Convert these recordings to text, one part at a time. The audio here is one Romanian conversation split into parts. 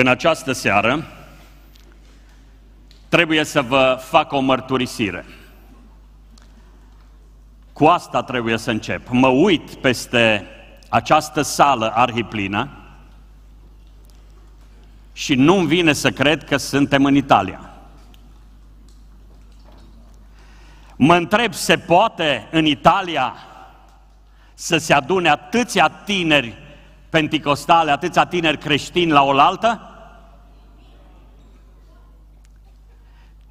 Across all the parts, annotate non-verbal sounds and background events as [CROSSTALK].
În această seară trebuie să vă fac o mărturisire. Cu asta trebuie să încep. Mă uit peste această sală arhiplină și nu-mi vine să cred că suntem în Italia. Mă întreb, se poate în Italia să se adune atâția tineri penticostale, atâția tineri creștini la oaltă?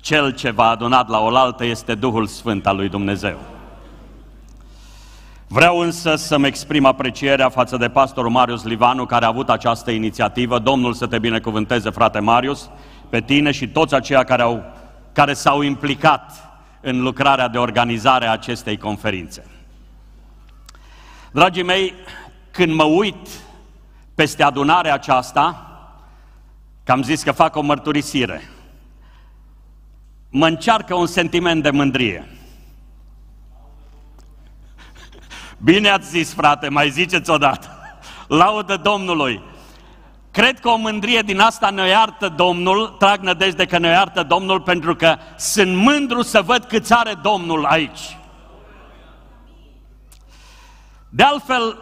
Cel ce va adunat la oaltă este Duhul Sfânt al lui Dumnezeu. Vreau însă să-mi exprim aprecierea față de pastorul Marius Livanu care a avut această inițiativă. Domnul să te binecuvânteze, frate Marius, pe tine și toți aceia care, au, care s-au implicat în lucrarea de organizare a acestei conferințe. Dragii mei, când mă uit peste adunarea aceasta, că am zis că fac o mărturisire, mă încearcă un sentiment de mândrie. Bine ați zis, frate, mai ziceți odată. Laudă Domnului! Cred că o mândrie din asta ne iartă Domnul, trag nădejde că ne iartă Domnul, pentru că sunt mândru să văd câți are Domnul aici. De altfel,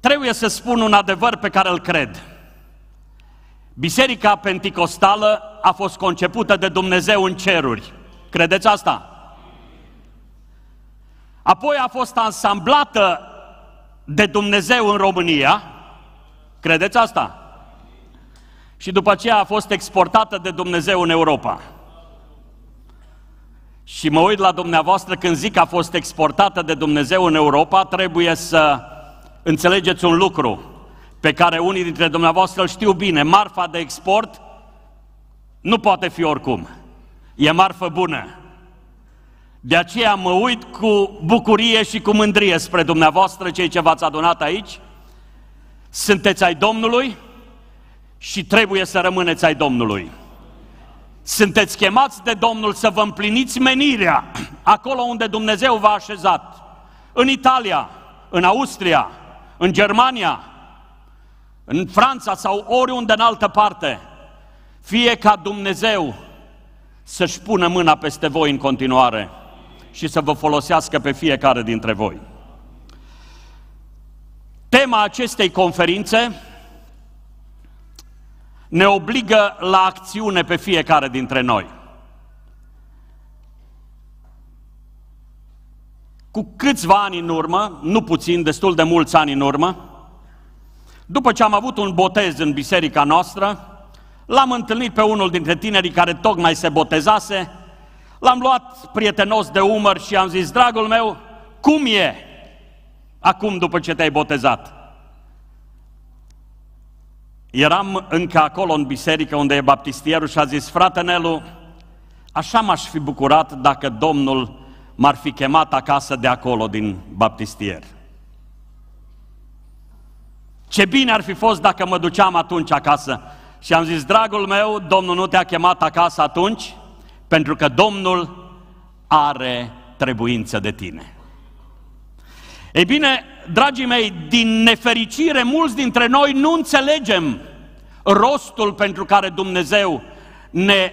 trebuie să spun un adevăr pe care îl cred. Biserica Pentecostală a fost concepută de Dumnezeu în ceruri. Credeți asta? Apoi a fost ansamblată de Dumnezeu în România. Credeți asta? Și după aceea a fost exportată de Dumnezeu în Europa. Și mă uit la dumneavoastră când zic că a fost exportată de Dumnezeu în Europa, trebuie să înțelegeți un lucru pe care unii dintre dumneavoastră îl știu bine, marfa de export nu poate fi oricum. E marfă bună. De aceea mă uit cu bucurie și cu mândrie spre dumneavoastră, cei ce v-ați adunat aici. Sunteți ai Domnului și trebuie să rămâneți ai Domnului. Sunteți chemați de Domnul să vă împliniți menirea acolo unde Dumnezeu v-a așezat. În Italia, în Austria, în Germania, în Franța sau oriunde în altă parte, fie ca Dumnezeu să-și pună mâna peste voi în continuare și să vă folosească pe fiecare dintre voi. Tema acestei conferințe ne obligă la acțiune pe fiecare dintre noi. Cu câțiva ani în urmă, nu puțin, destul de mulți ani în urmă, după ce am avut un botez în biserica noastră, l-am întâlnit pe unul dintre tinerii care tocmai se botezase, l-am luat prietenos de umăr și am zis, dragul meu, cum e acum după ce te-ai botezat? Eram încă acolo în biserică unde e baptistierul și a zis, frate Nelu, așa m-aș fi bucurat dacă Domnul m-ar fi chemat acasă de acolo, din baptistier. Ce bine ar fi fost dacă mă duceam atunci acasă. Și am zis, dragul meu, Domnul nu te-a chemat acasă atunci, pentru că Domnul are trebuință de tine. Ei bine, dragii mei, din nefericire, mulți dintre noi nu înțelegem rostul pentru care Dumnezeu ne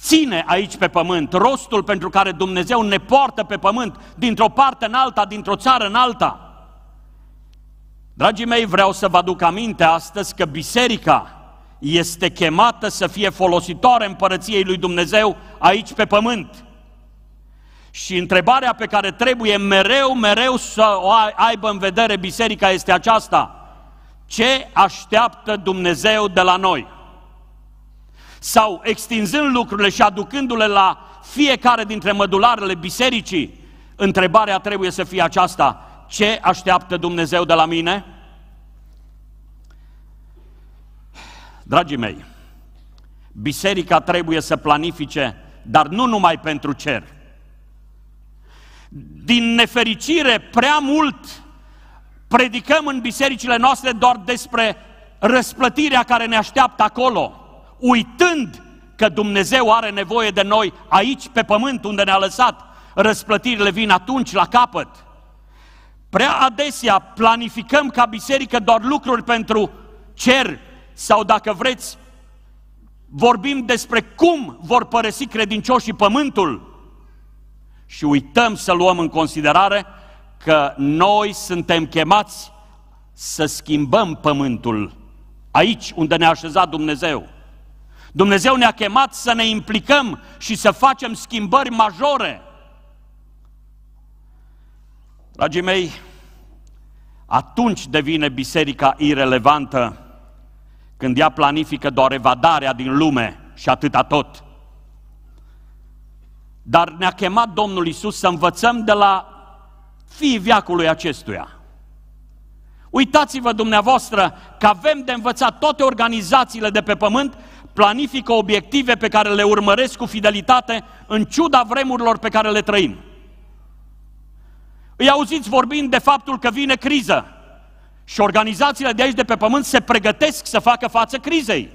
ține aici pe pământ, rostul pentru care Dumnezeu ne poartă pe pământ, dintr-o parte în alta, dintr-o țară în alta. Dragii mei, vreau să vă aduc aminte astăzi că biserica este chemată să fie folositoare împărăției lui Dumnezeu aici pe pământ. Și întrebarea pe care trebuie mereu, mereu să o aibă în vedere biserica este aceasta. Ce așteaptă Dumnezeu de la noi? Sau extinzând lucrurile și aducându-le la fiecare dintre mădularele bisericii, întrebarea trebuie să fie aceasta ce așteaptă Dumnezeu de la mine? Dragii mei, biserica trebuie să planifice, dar nu numai pentru cer. Din nefericire, prea mult predicăm în bisericile noastre doar despre răsplătirea care ne așteaptă acolo, uitând că Dumnezeu are nevoie de noi aici, pe pământ, unde ne-a lăsat. Răsplătirile vin atunci, la capăt. Prea adesea planificăm ca biserică doar lucruri pentru cer sau dacă vreți, vorbim despre cum vor părăsi credincioșii pământul și uităm să luăm în considerare că noi suntem chemați să schimbăm pământul aici unde ne-a așezat Dumnezeu. Dumnezeu ne-a chemat să ne implicăm și să facem schimbări majore Dragii mei, atunci devine biserica irelevantă când ea planifică doar evadarea din lume și atâta tot. Dar ne-a chemat Domnul Isus să învățăm de la fii viacului acestuia. Uitați-vă dumneavoastră că avem de învățat toate organizațiile de pe pământ planifică obiective pe care le urmăresc cu fidelitate în ciuda vremurilor pe care le trăim. Îi auziți vorbind de faptul că vine criză. Și organizațiile de aici de pe pământ se pregătesc să facă față crizei.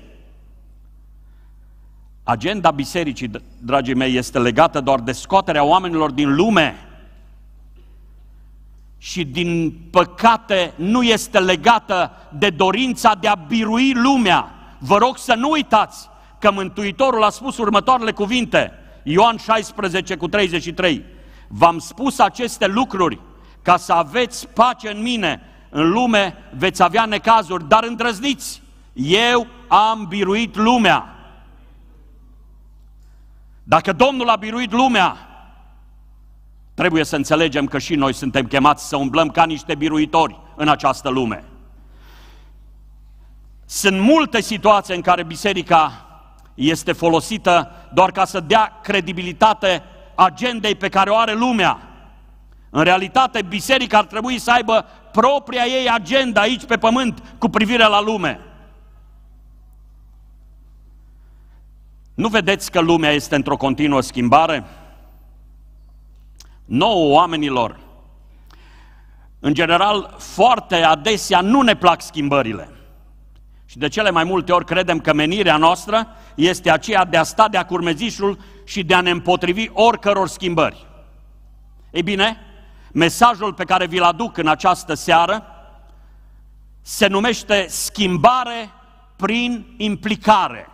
Agenda bisericii, dragii mei, este legată doar de scoaterea oamenilor din lume. Și din păcate nu este legată de dorința de a birui lumea. Vă rog să nu uitați că Mântuitorul a spus următoarele cuvinte. Ioan 16 cu 33. V-am spus aceste lucruri ca să aveți pace în mine. În lume veți avea necazuri, dar îndrăzniți. Eu am biruit lumea. Dacă Domnul a biruit lumea, trebuie să înțelegem că și noi suntem chemați să umblăm ca niște biruitori în această lume. Sunt multe situații în care biserica este folosită doar ca să dea credibilitate agendei pe care o are lumea. În realitate, biserica ar trebui să aibă propria ei agenda aici pe pământ cu privire la lume. Nu vedeți că lumea este într-o continuă schimbare? Nouă oamenilor, în general, foarte adesea nu ne plac schimbările. Și de cele mai multe ori credem că menirea noastră este aceea de a sta de-a curmezișul și de a ne împotrivi oricăror schimbări. Ei bine, mesajul pe care vi-l aduc în această seară se numește schimbare prin implicare.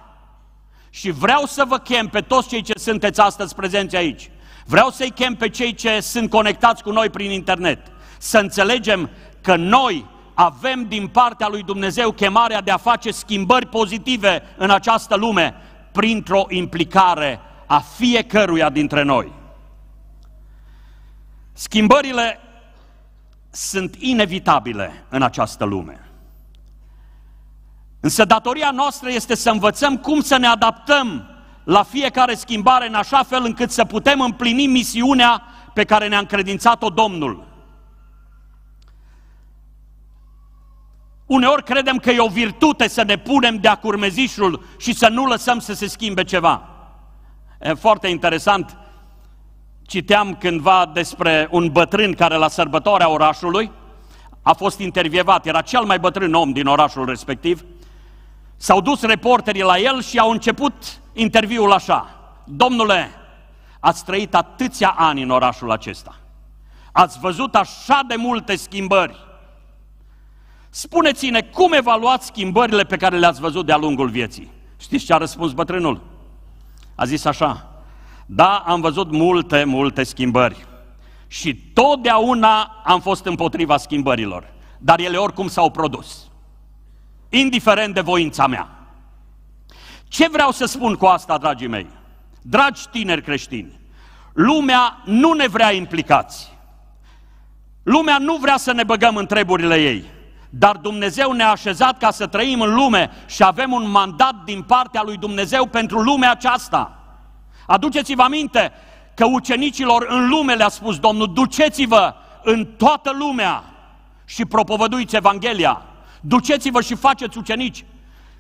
Și vreau să vă chem pe toți cei ce sunteți astăzi prezenți aici. Vreau să-i chem pe cei ce sunt conectați cu noi prin internet. Să înțelegem că noi avem din partea lui Dumnezeu chemarea de a face schimbări pozitive în această lume printr-o implicare a fiecăruia dintre noi. Schimbările sunt inevitabile în această lume. Însă datoria noastră este să învățăm cum să ne adaptăm la fiecare schimbare în așa fel încât să putem împlini misiunea pe care ne-a încredințat-o Domnul. Uneori credem că e o virtute să ne punem de-a curmezișul și să nu lăsăm să se schimbe ceva. E foarte interesant. Citeam cândva despre un bătrân care la sărbătoarea orașului a fost intervievat, era cel mai bătrân om din orașul respectiv. S-au dus reporterii la el și au început interviul așa. Domnule, ați trăit atâția ani în orașul acesta. Ați văzut așa de multe schimbări. Spuneți-ne cum evaluați schimbările pe care le-ați văzut de-a lungul vieții. Știți ce a răspuns bătrânul? a zis așa, da, am văzut multe, multe schimbări și totdeauna am fost împotriva schimbărilor, dar ele oricum s-au produs, indiferent de voința mea. Ce vreau să spun cu asta, dragii mei? Dragi tineri creștini, lumea nu ne vrea implicați. Lumea nu vrea să ne băgăm în treburile ei. Dar Dumnezeu ne-a așezat ca să trăim în lume și avem un mandat din partea lui Dumnezeu pentru lumea aceasta. Aduceți-vă aminte că ucenicilor în lume le-a spus Domnul, duceți-vă în toată lumea și propovăduiți Evanghelia. Duceți-vă și faceți ucenici.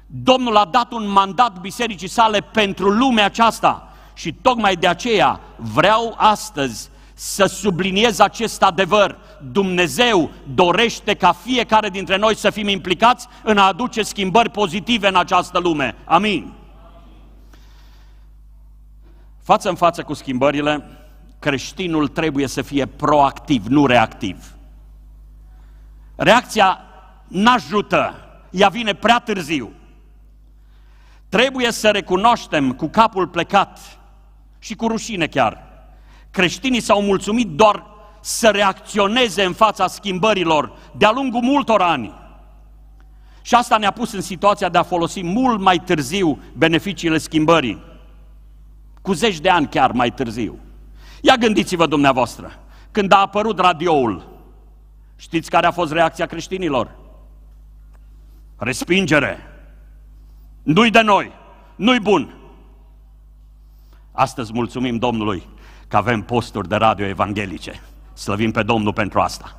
Domnul a dat un mandat bisericii sale pentru lumea aceasta și tocmai de aceea vreau astăzi să subliniez acest adevăr. Dumnezeu dorește ca fiecare dintre noi să fim implicați în a aduce schimbări pozitive în această lume. Amin. Față în față cu schimbările, creștinul trebuie să fie proactiv, nu reactiv. Reacția n-ajută, ea vine prea târziu. Trebuie să recunoaștem cu capul plecat și cu rușine chiar Creștinii s-au mulțumit doar să reacționeze în fața schimbărilor de-a lungul multor ani. Și asta ne-a pus în situația de a folosi mult mai târziu beneficiile schimbării. Cu zeci de ani chiar mai târziu. Ia gândiți-vă dumneavoastră, când a apărut radioul, știți care a fost reacția creștinilor? Respingere. Nu-i de noi, nu-i bun. Astăzi mulțumim Domnului că avem posturi de radio evanghelice. Slăvim pe Domnul pentru asta.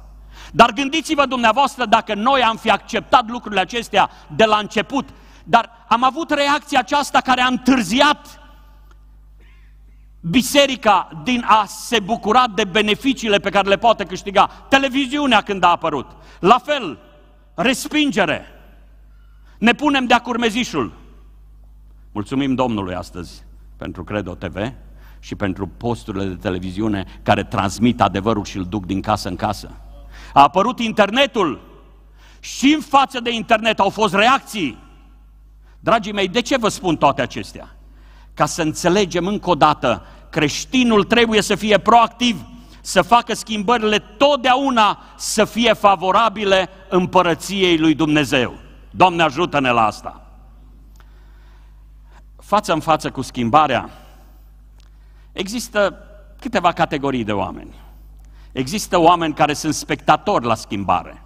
Dar gândiți-vă dumneavoastră dacă noi am fi acceptat lucrurile acestea de la început, dar am avut reacția aceasta care a întârziat biserica din a se bucura de beneficiile pe care le poate câștiga. Televiziunea când a apărut. La fel, respingere. Ne punem de-a curmezișul. Mulțumim Domnului astăzi pentru Credo TV, și pentru posturile de televiziune care transmit adevărul și îl duc din casă în casă. A apărut internetul și în față de internet au fost reacții. Dragii mei, de ce vă spun toate acestea? Ca să înțelegem încă o dată, creștinul trebuie să fie proactiv, să facă schimbările totdeauna să fie favorabile împărăției lui Dumnezeu. Doamne ajută-ne la asta! Față în față cu schimbarea, Există câteva categorii de oameni. Există oameni care sunt spectatori la schimbare.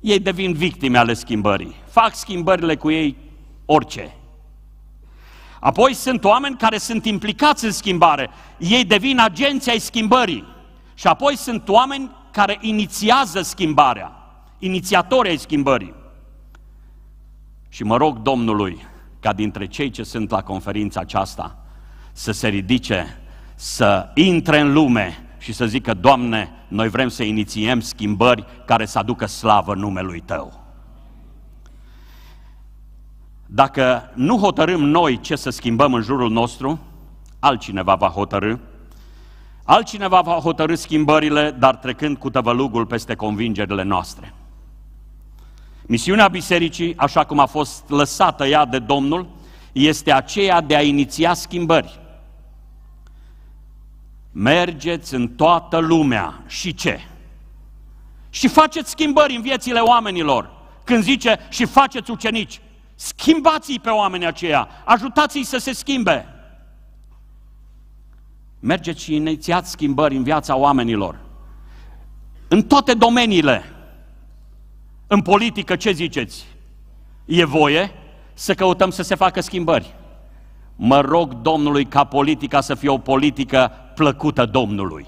Ei devin victime ale schimbării. Fac schimbările cu ei orice. Apoi sunt oameni care sunt implicați în schimbare. Ei devin agenții ai schimbării. Și apoi sunt oameni care inițiază schimbarea, inițiatorii ai schimbării. Și mă rog Domnului ca dintre cei ce sunt la conferința aceasta să se ridice, să intre în lume și să zică, Doamne, noi vrem să inițiem schimbări care să aducă slavă numelui Tău. Dacă nu hotărâm noi ce să schimbăm în jurul nostru, altcineva va hotărâ. Altcineva va hotărâ schimbările, dar trecând cu tăvălugul peste convingerile noastre. Misiunea bisericii, așa cum a fost lăsată ea de Domnul, este aceea de a iniția schimbări mergeți în toată lumea și ce? Și faceți schimbări în viețile oamenilor. Când zice și faceți ucenici, schimbați-i pe oamenii aceia, ajutați-i să se schimbe. Mergeți și inițiați schimbări în viața oamenilor. În toate domeniile. În politică, ce ziceți? E voie să căutăm să se facă schimbări. Mă rog Domnului ca politica să fie o politică plăcută Domnului.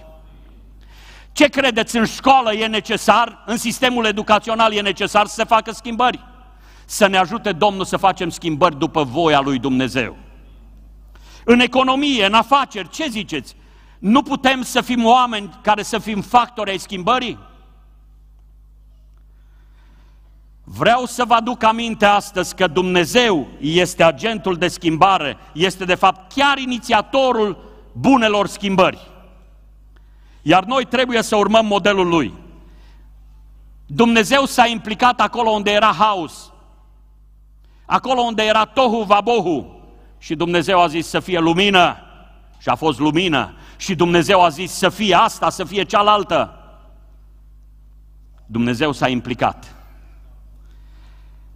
Ce credeți? În școală e necesar, în sistemul educațional e necesar să se facă schimbări. Să ne ajute Domnul să facem schimbări după voia lui Dumnezeu. În economie, în afaceri, ce ziceți? Nu putem să fim oameni care să fim factori ai schimbării? Vreau să vă aduc aminte astăzi că Dumnezeu este agentul de schimbare, este de fapt chiar inițiatorul bunelor schimbări. Iar noi trebuie să urmăm modelul lui. Dumnezeu s-a implicat acolo unde era haos, acolo unde era tohu vabohu și Dumnezeu a zis să fie lumină și a fost lumină și Dumnezeu a zis să fie asta, să fie cealaltă. Dumnezeu s-a implicat.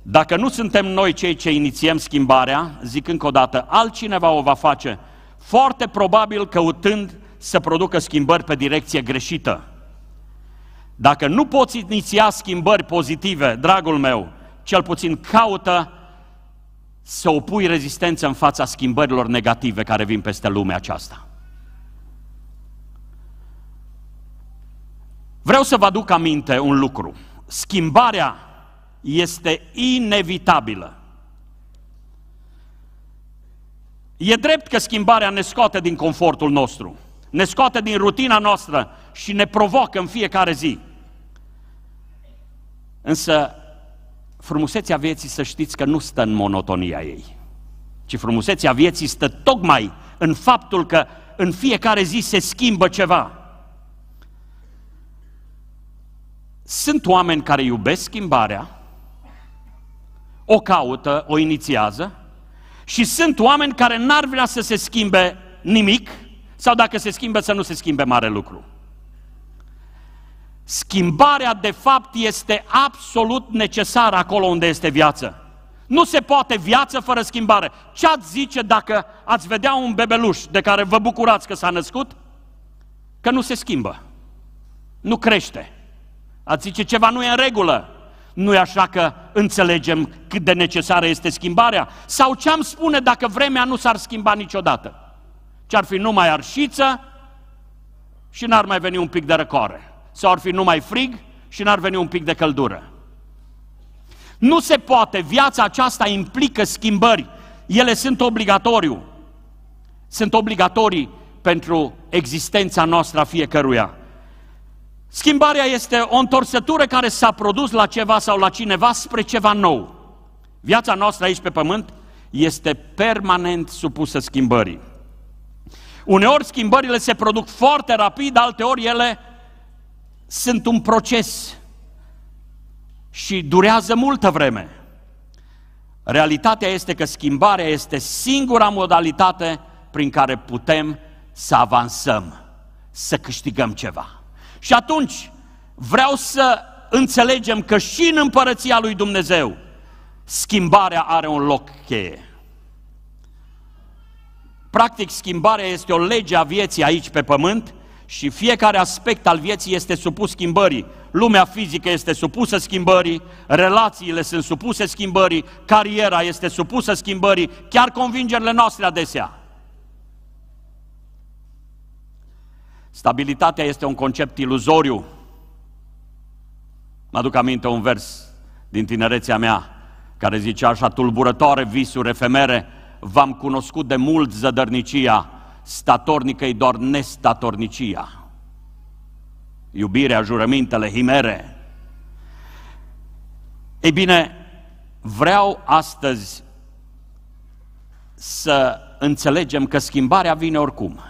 Dacă nu suntem noi cei ce inițiem schimbarea, zic încă o dată, altcineva o va face foarte probabil căutând să producă schimbări pe direcție greșită. Dacă nu poți iniția schimbări pozitive, dragul meu, cel puțin caută să opui rezistență în fața schimbărilor negative care vin peste lumea aceasta. Vreau să vă aduc aminte un lucru. Schimbarea este inevitabilă. E drept că schimbarea ne scoate din confortul nostru, ne scoate din rutina noastră și ne provoacă în fiecare zi. Însă, frumusețea vieții să știți că nu stă în monotonia ei, ci frumusețea vieții stă tocmai în faptul că în fiecare zi se schimbă ceva. Sunt oameni care iubesc schimbarea, o caută, o inițiază, și sunt oameni care n-ar vrea să se schimbe nimic sau dacă se schimbă să nu se schimbe mare lucru. Schimbarea, de fapt, este absolut necesară acolo unde este viață. Nu se poate viață fără schimbare. Ce ați zice dacă ați vedea un bebeluș de care vă bucurați că s-a născut? Că nu se schimbă. Nu crește. Ați zice ceva nu e în regulă nu e așa că înțelegem cât de necesară este schimbarea? Sau ce am spune dacă vremea nu s-ar schimba niciodată? Ce ar fi numai arșiță și n-ar mai veni un pic de răcoare. Sau ar fi numai frig și n-ar veni un pic de căldură. Nu se poate, viața aceasta implică schimbări. Ele sunt obligatoriu. Sunt obligatorii pentru existența noastră a fiecăruia. Schimbarea este o întorsătură care s-a produs la ceva sau la cineva spre ceva nou. Viața noastră aici pe pământ este permanent supusă schimbării. Uneori schimbările se produc foarte rapid, alteori ele sunt un proces și durează multă vreme. Realitatea este că schimbarea este singura modalitate prin care putem să avansăm, să câștigăm ceva. Și atunci vreau să înțelegem că și în împărăția lui Dumnezeu schimbarea are un loc cheie. Practic, schimbarea este o lege a vieții aici pe pământ și fiecare aspect al vieții este supus schimbării. Lumea fizică este supusă schimbării, relațiile sunt supuse schimbării, cariera este supusă schimbării, chiar convingerile noastre adesea. Stabilitatea este un concept iluzoriu. Mă aduc aminte un vers din tinerețea mea care zicea așa, tulburătoare visuri efemere, v-am cunoscut de mult zădărnicia, statornică e doar nestatornicia. Iubirea, jurămintele, himere. Ei bine, vreau astăzi să înțelegem că schimbarea vine oricum –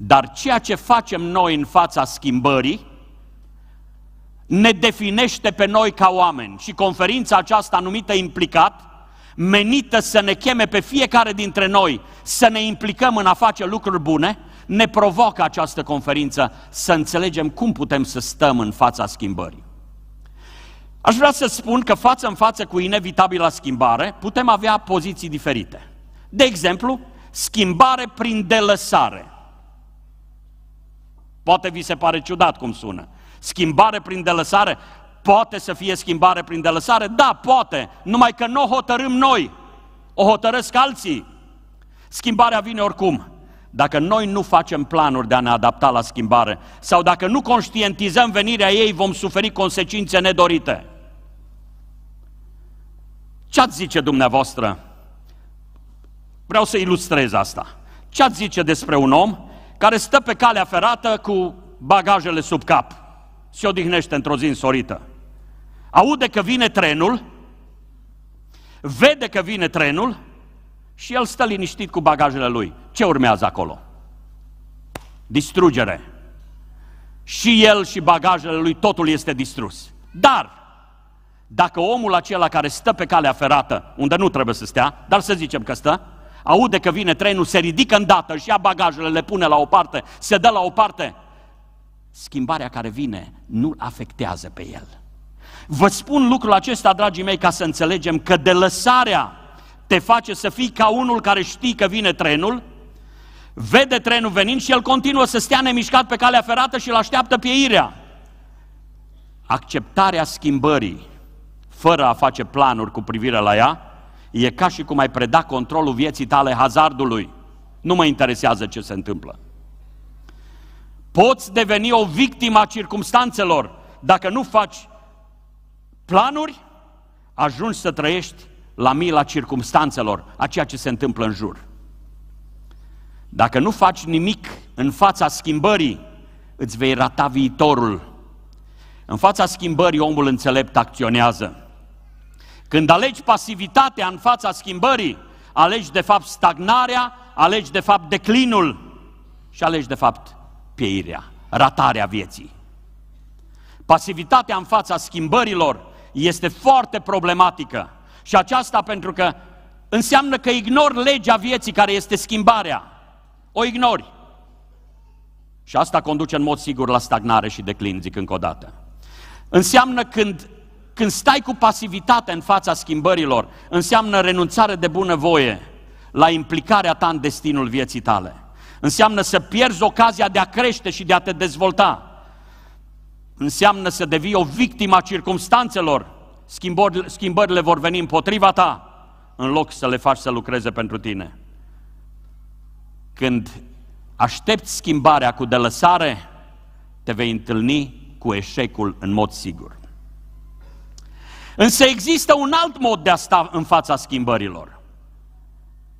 dar ceea ce facem noi în fața schimbării ne definește pe noi ca oameni. Și conferința aceasta numită implicat, menită să ne cheme pe fiecare dintre noi să ne implicăm în a face lucruri bune, ne provoacă această conferință să înțelegem cum putem să stăm în fața schimbării. Aș vrea să spun că față în față cu inevitabila schimbare putem avea poziții diferite. De exemplu, schimbare prin delăsare. Poate vi se pare ciudat cum sună. Schimbare prin delăsare? Poate să fie schimbare prin delăsare? Da, poate, numai că nu o hotărâm noi, o hotărăsc alții. Schimbarea vine oricum. Dacă noi nu facem planuri de a ne adapta la schimbare sau dacă nu conștientizăm venirea ei, vom suferi consecințe nedorite. Ce ați zice dumneavoastră? Vreau să ilustrez asta. Ce ați zice despre un om care stă pe calea ferată cu bagajele sub cap. Se odihnește într-o zi însorită. Aude că vine trenul, vede că vine trenul și el stă liniștit cu bagajele lui. Ce urmează acolo? Distrugere. Și el și bagajele lui totul este distrus. Dar, dacă omul acela care stă pe calea ferată, unde nu trebuie să stea, dar să zicem că stă, aude că vine trenul, se ridică îndată și ia bagajele, le pune la o parte, se dă la o parte. Schimbarea care vine nu afectează pe el. Vă spun lucrul acesta, dragii mei, ca să înțelegem că de lăsarea te face să fii ca unul care știi că vine trenul, vede trenul venind și el continuă să stea nemișcat pe calea ferată și îl așteaptă pieirea. Acceptarea schimbării, fără a face planuri cu privire la ea, e ca și cum ai preda controlul vieții tale hazardului. Nu mă interesează ce se întâmplă. Poți deveni o victimă a circumstanțelor dacă nu faci planuri, ajungi să trăiești la mila circumstanțelor, a ceea ce se întâmplă în jur. Dacă nu faci nimic în fața schimbării, îți vei rata viitorul. În fața schimbării omul înțelept acționează. Când alegi pasivitatea în fața schimbării, alegi de fapt stagnarea, alegi de fapt declinul și alegi de fapt pieirea, ratarea vieții. Pasivitatea în fața schimbărilor este foarte problematică și aceasta pentru că înseamnă că ignori legea vieții care este schimbarea. O ignori. Și asta conduce în mod sigur la stagnare și declin, zic încă o dată. Înseamnă când când stai cu pasivitate în fața schimbărilor, înseamnă renunțare de bună voie la implicarea ta în destinul vieții tale. Înseamnă să pierzi ocazia de a crește și de a te dezvolta. Înseamnă să devii o victimă a circumstanțelor. Schimbările, schimbările vor veni împotriva ta, în loc să le faci să lucreze pentru tine. Când aștepți schimbarea cu delăsare, te vei întâlni cu eșecul în mod sigur. Însă există un alt mod de a sta în fața schimbărilor.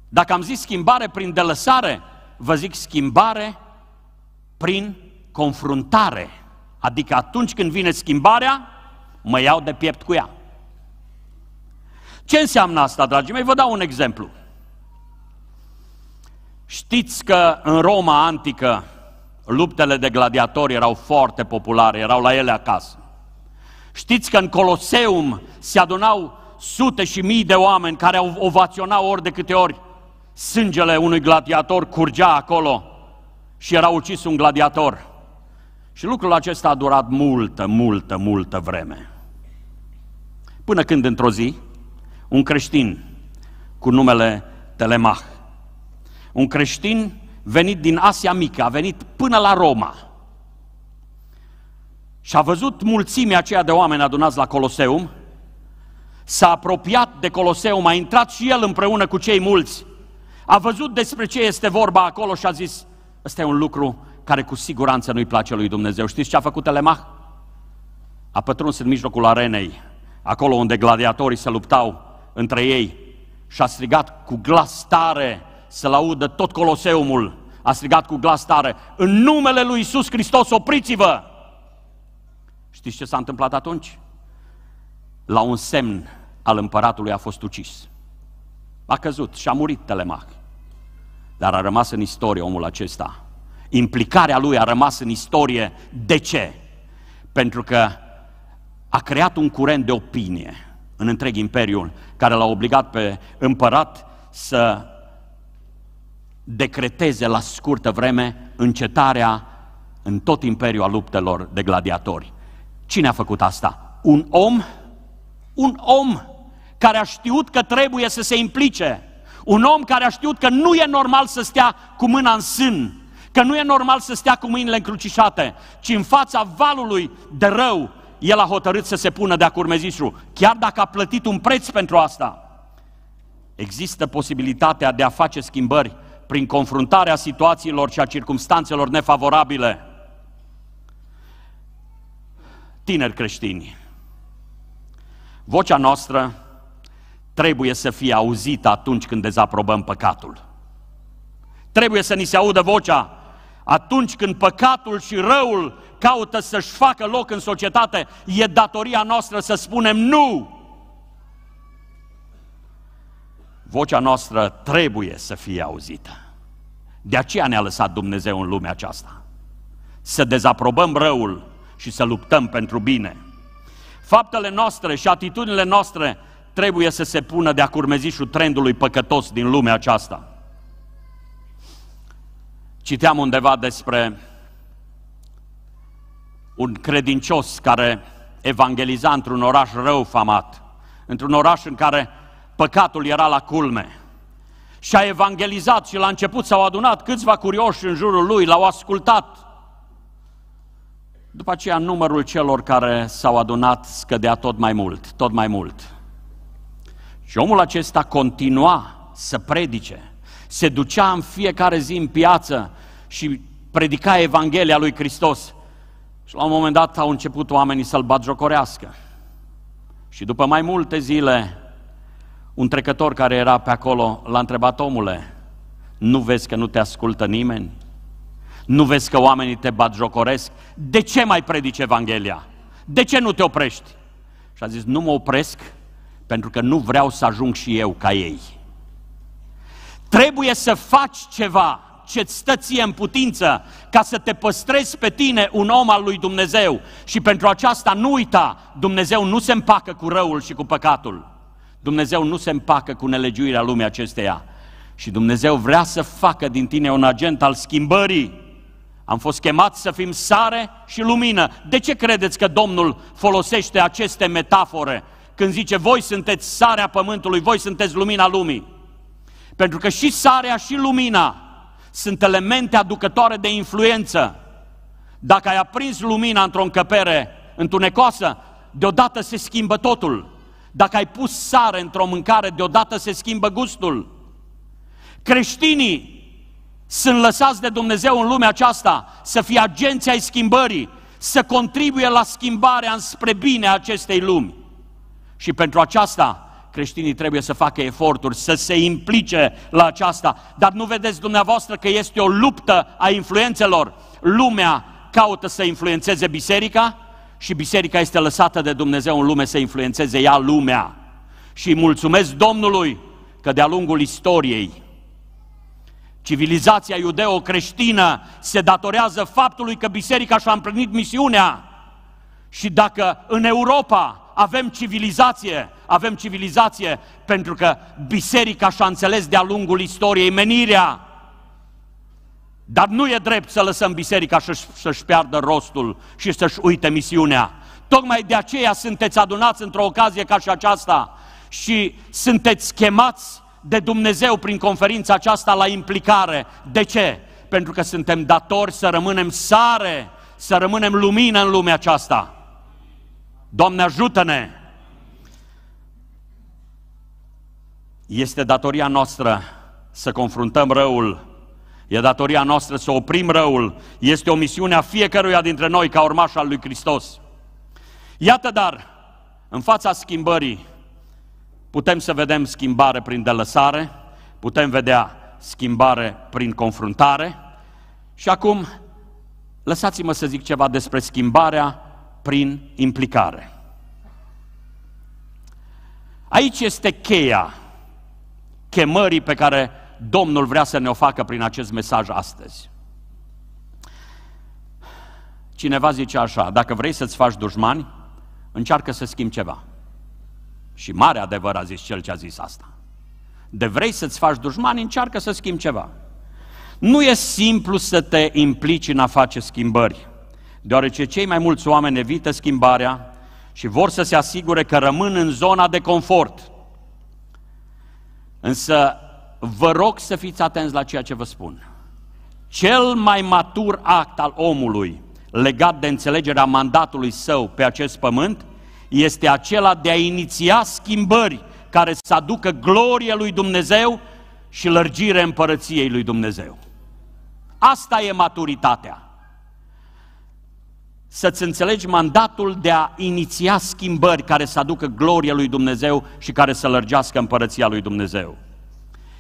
Dacă am zis schimbare prin delăsare, vă zic schimbare prin confruntare. Adică atunci când vine schimbarea, mă iau de piept cu ea. Ce înseamnă asta, dragii mei? Vă dau un exemplu. Știți că în Roma antică luptele de gladiatori erau foarte populare, erau la ele acasă. Știți că în Coloseum se adunau sute și mii de oameni care ovaționau ori de câte ori. Sângele unui gladiator curgea acolo și era ucis un gladiator. Și lucrul acesta a durat multă, multă, multă vreme. Până când într-o zi, un creștin cu numele Telemach, un creștin venit din Asia Mică, a venit până la Roma – și a văzut mulțimea aceea de oameni adunați la Coloseum, s-a apropiat de Coloseum, a intrat și el împreună cu cei mulți, a văzut despre ce este vorba acolo și a zis, ăsta e un lucru care cu siguranță nu-i place lui Dumnezeu. Știți ce a făcut Telemach? A pătruns în mijlocul arenei, acolo unde gladiatorii se luptau între ei și a strigat cu glas tare să-l audă tot Coloseumul. A strigat cu glas tare, în numele lui Isus Hristos, opriți-vă! Știți ce s-a întâmplat atunci? La un semn al împăratului a fost ucis. A căzut și a murit Telemach. Dar a rămas în istorie omul acesta. Implicarea lui a rămas în istorie. De ce? Pentru că a creat un curent de opinie în întreg imperiul care l-a obligat pe împărat să decreteze la scurtă vreme încetarea în tot imperiul a luptelor de gladiatori. Cine a făcut asta? Un om? Un om care a știut că trebuie să se implice. Un om care a știut că nu e normal să stea cu mâna în sân, că nu e normal să stea cu mâinile încrucișate, ci în fața valului de rău, el a hotărât să se pună de-a curmezișul, chiar dacă a plătit un preț pentru asta. Există posibilitatea de a face schimbări prin confruntarea situațiilor și a circumstanțelor nefavorabile. Tineri creștini, vocea noastră trebuie să fie auzită atunci când dezaprobăm păcatul. Trebuie să ni se audă vocea atunci când păcatul și răul caută să-și facă loc în societate, e datoria noastră să spunem nu. Vocea noastră trebuie să fie auzită. De aceea ne-a lăsat Dumnezeu în lumea aceasta. Să dezaprobăm răul și să luptăm pentru bine. Faptele noastre și atitudinile noastre trebuie să se pună de-a curmezișul trendului păcătos din lumea aceasta. Citeam undeva despre un credincios care evangeliza într-un oraș rău famat, într-un oraș în care păcatul era la culme. Și a evangelizat și la început s-au adunat câțiva curioși în jurul lui, l-au ascultat, după aceea numărul celor care s-au adunat scădea tot mai mult, tot mai mult. Și omul acesta continua să predice, se ducea în fiecare zi în piață și predica Evanghelia lui Hristos. Și la un moment dat au început oamenii să-l batjocorească. Și după mai multe zile, un trecător care era pe acolo l-a întrebat, omule, nu vezi că nu te ascultă nimeni? Nu vezi că oamenii te batjocoresc? De ce mai predici Evanghelia? De ce nu te oprești? Și a zis, nu mă opresc pentru că nu vreau să ajung și eu ca ei. Trebuie să faci ceva ce-ți stă ție în putință ca să te păstrezi pe tine un om al lui Dumnezeu. Și pentru aceasta nu uita, Dumnezeu nu se împacă cu răul și cu păcatul. Dumnezeu nu se împacă cu nelegiuirea lumii acesteia. Și Dumnezeu vrea să facă din tine un agent al schimbării. Am fost chemați să fim sare și lumină. De ce credeți că Domnul folosește aceste metafore când zice voi sunteți sarea pământului, voi sunteți lumina lumii? Pentru că și sarea și lumina sunt elemente aducătoare de influență. Dacă ai aprins lumina într-o încăpere întunecoasă, deodată se schimbă totul. Dacă ai pus sare într-o mâncare, deodată se schimbă gustul. Creștinii sunt lăsați de Dumnezeu în lumea aceasta să fie agenții ai schimbării, să contribuie la schimbarea înspre bine a acestei lumi. Și pentru aceasta creștinii trebuie să facă eforturi, să se implice la aceasta. Dar nu vedeți dumneavoastră că este o luptă a influențelor. Lumea caută să influențeze biserica și biserica este lăsată de Dumnezeu în lume să influențeze ea lumea. Și mulțumesc Domnului că de-a lungul istoriei Civilizația iudeo-creștină se datorează faptului că biserica și-a împlinit misiunea și dacă în Europa avem civilizație, avem civilizație pentru că biserica și-a înțeles de-a lungul istoriei menirea. Dar nu e drept să lăsăm biserica să-și, să piardă rostul și să-și uite misiunea. Tocmai de aceea sunteți adunați într-o ocazie ca și aceasta și sunteți chemați de Dumnezeu prin conferința aceasta la implicare. De ce? Pentru că suntem datori să rămânem sare, să rămânem lumină în lumea aceasta. Doamne, ajută-ne! Este datoria noastră să confruntăm răul, e datoria noastră să oprim răul, este o misiune a fiecăruia dintre noi ca urmaș al lui Hristos. Iată dar, în fața schimbării, Putem să vedem schimbare prin delăsare, putem vedea schimbare prin confruntare. Și acum, lăsați-mă să zic ceva despre schimbarea prin implicare. Aici este cheia chemării pe care Domnul vrea să ne o facă prin acest mesaj astăzi. Cineva zice așa, dacă vrei să-ți faci dușmani, încearcă să schimbi ceva. Și mare adevăr a zis cel ce a zis asta. De vrei să-ți faci dușmani, încearcă să schimbi ceva. Nu e simplu să te implici în a face schimbări, deoarece cei mai mulți oameni evită schimbarea și vor să se asigure că rămân în zona de confort. Însă vă rog să fiți atenți la ceea ce vă spun. Cel mai matur act al omului legat de înțelegerea mandatului său pe acest pământ este acela de a iniția schimbări care să aducă glorie lui Dumnezeu și lărgire împărăției lui Dumnezeu. Asta e maturitatea. Să-ți înțelegi mandatul de a iniția schimbări care să aducă glorie lui Dumnezeu și care să lărgească împărăția lui Dumnezeu.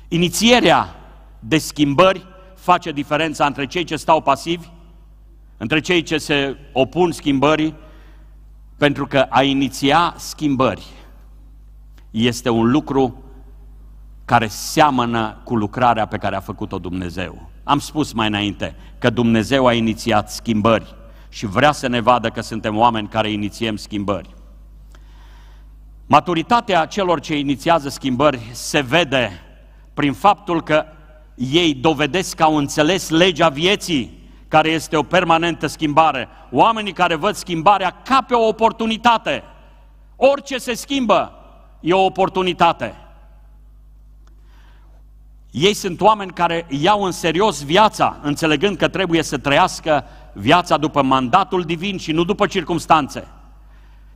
Inițierea de schimbări face diferența între cei ce stau pasivi, între cei ce se opun schimbării pentru că a iniția schimbări este un lucru care seamănă cu lucrarea pe care a făcut-o Dumnezeu. Am spus mai înainte că Dumnezeu a inițiat schimbări și vrea să ne vadă că suntem oameni care inițiem schimbări. Maturitatea celor ce inițiază schimbări se vede prin faptul că ei dovedesc că au înțeles legea vieții care este o permanentă schimbare. Oamenii care văd schimbarea ca pe o oportunitate. Orice se schimbă e o oportunitate. Ei sunt oameni care iau în serios viața, înțelegând că trebuie să trăiască viața după mandatul divin și nu după circumstanțe.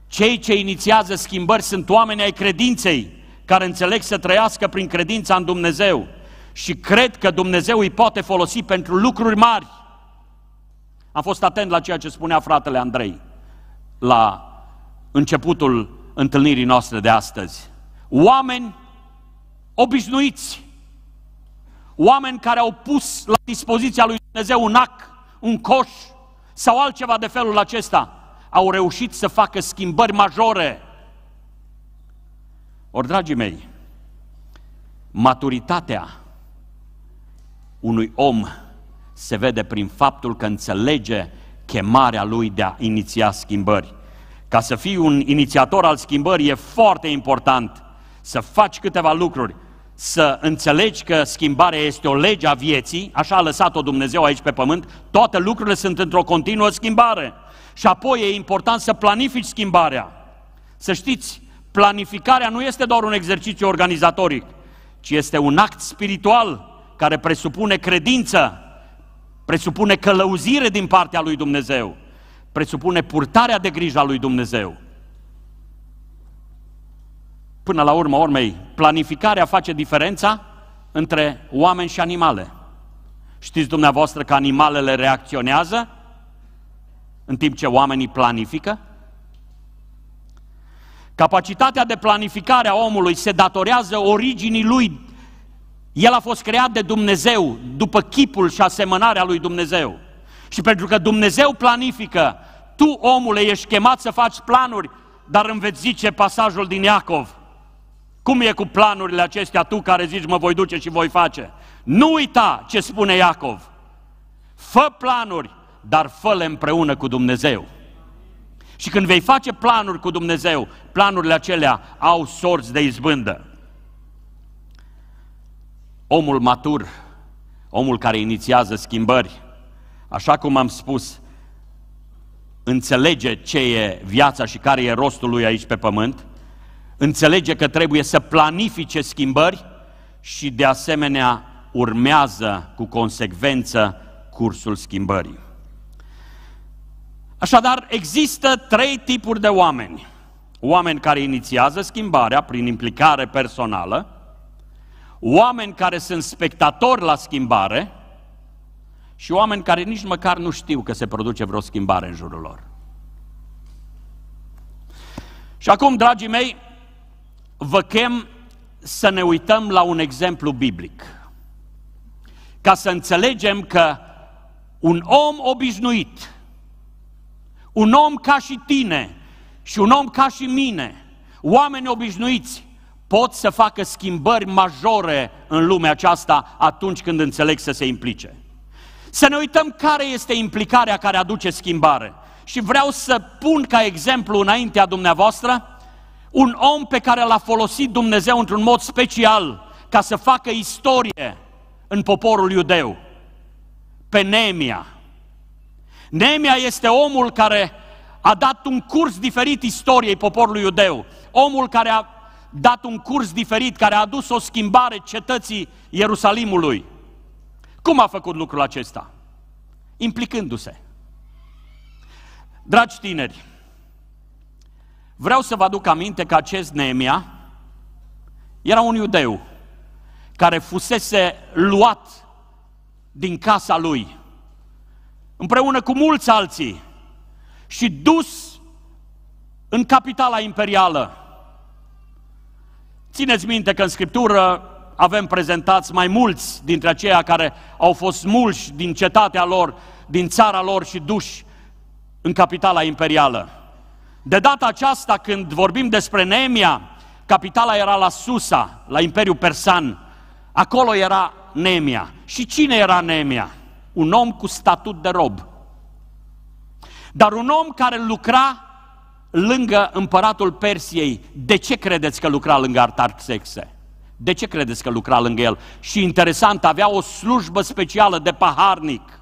Cei ce inițiază schimbări sunt oameni ai credinței, care înțeleg să trăiască prin credința în Dumnezeu și cred că Dumnezeu îi poate folosi pentru lucruri mari. Am fost atent la ceea ce spunea fratele Andrei la începutul întâlnirii noastre de astăzi. Oameni obișnuiți, oameni care au pus la dispoziția lui Dumnezeu un ac, un coș sau altceva de felul acesta, au reușit să facă schimbări majore. Ori, dragii mei, maturitatea unui om se vede prin faptul că înțelege chemarea lui de a iniția schimbări. Ca să fii un inițiator al schimbării e foarte important să faci câteva lucruri, să înțelegi că schimbarea este o lege a vieții, așa a lăsat-o Dumnezeu aici pe pământ, toate lucrurile sunt într-o continuă schimbare. Și apoi e important să planifici schimbarea. Să știți, planificarea nu este doar un exercițiu organizatoric, ci este un act spiritual care presupune credință, presupune călăuzire din partea lui Dumnezeu, presupune purtarea de grijă a lui Dumnezeu. Până la urmă, urmei, planificarea face diferența între oameni și animale. Știți dumneavoastră că animalele reacționează în timp ce oamenii planifică? Capacitatea de planificare a omului se datorează originii lui el a fost creat de Dumnezeu după chipul și asemănarea lui Dumnezeu. Și pentru că Dumnezeu planifică, tu, omule, ești chemat să faci planuri, dar îmi veți zice pasajul din Iacov. Cum e cu planurile acestea tu care zici mă voi duce și voi face? Nu uita ce spune Iacov. Fă planuri, dar fă-le împreună cu Dumnezeu. Și când vei face planuri cu Dumnezeu, planurile acelea au sorți de izbândă omul matur, omul care inițiază schimbări. Așa cum am spus, înțelege ce e viața și care e rostul lui aici pe pământ, înțelege că trebuie să planifice schimbări și de asemenea urmează cu consecvență cursul schimbării. Așadar, există trei tipuri de oameni. Oameni care inițiază schimbarea prin implicare personală, oameni care sunt spectatori la schimbare și oameni care nici măcar nu știu că se produce vreo schimbare în jurul lor. Și acum, dragii mei, vă chem să ne uităm la un exemplu biblic. Ca să înțelegem că un om obișnuit, un om ca și tine și un om ca și mine, oameni obișnuiți, pot să facă schimbări majore în lumea aceasta atunci când înțeleg să se implice. Să ne uităm care este implicarea care aduce schimbare. Și vreau să pun ca exemplu înaintea dumneavoastră un om pe care l-a folosit Dumnezeu într-un mod special ca să facă istorie în poporul iudeu, pe Nemia Nemia este omul care a dat un curs diferit istoriei poporului iudeu, omul care a dat un curs diferit care a adus o schimbare cetății Ierusalimului. Cum a făcut lucrul acesta? Implicându-se. Dragi tineri, vreau să vă aduc aminte că acest Neemia era un iudeu care fusese luat din casa lui, împreună cu mulți alții, și dus în capitala imperială, Țineți minte că în Scriptură avem prezentați mai mulți dintre aceia care au fost mulși din cetatea lor, din țara lor și duși în capitala imperială. De data aceasta, când vorbim despre Neemia, capitala era la Susa, la Imperiul Persan. Acolo era Neemia. Și cine era Neemia? Un om cu statut de rob. Dar un om care lucra lângă împăratul Persiei, de ce credeți că lucra lângă Artaxerxe? De ce credeți că lucra lângă el? Și interesant, avea o slujbă specială de paharnic.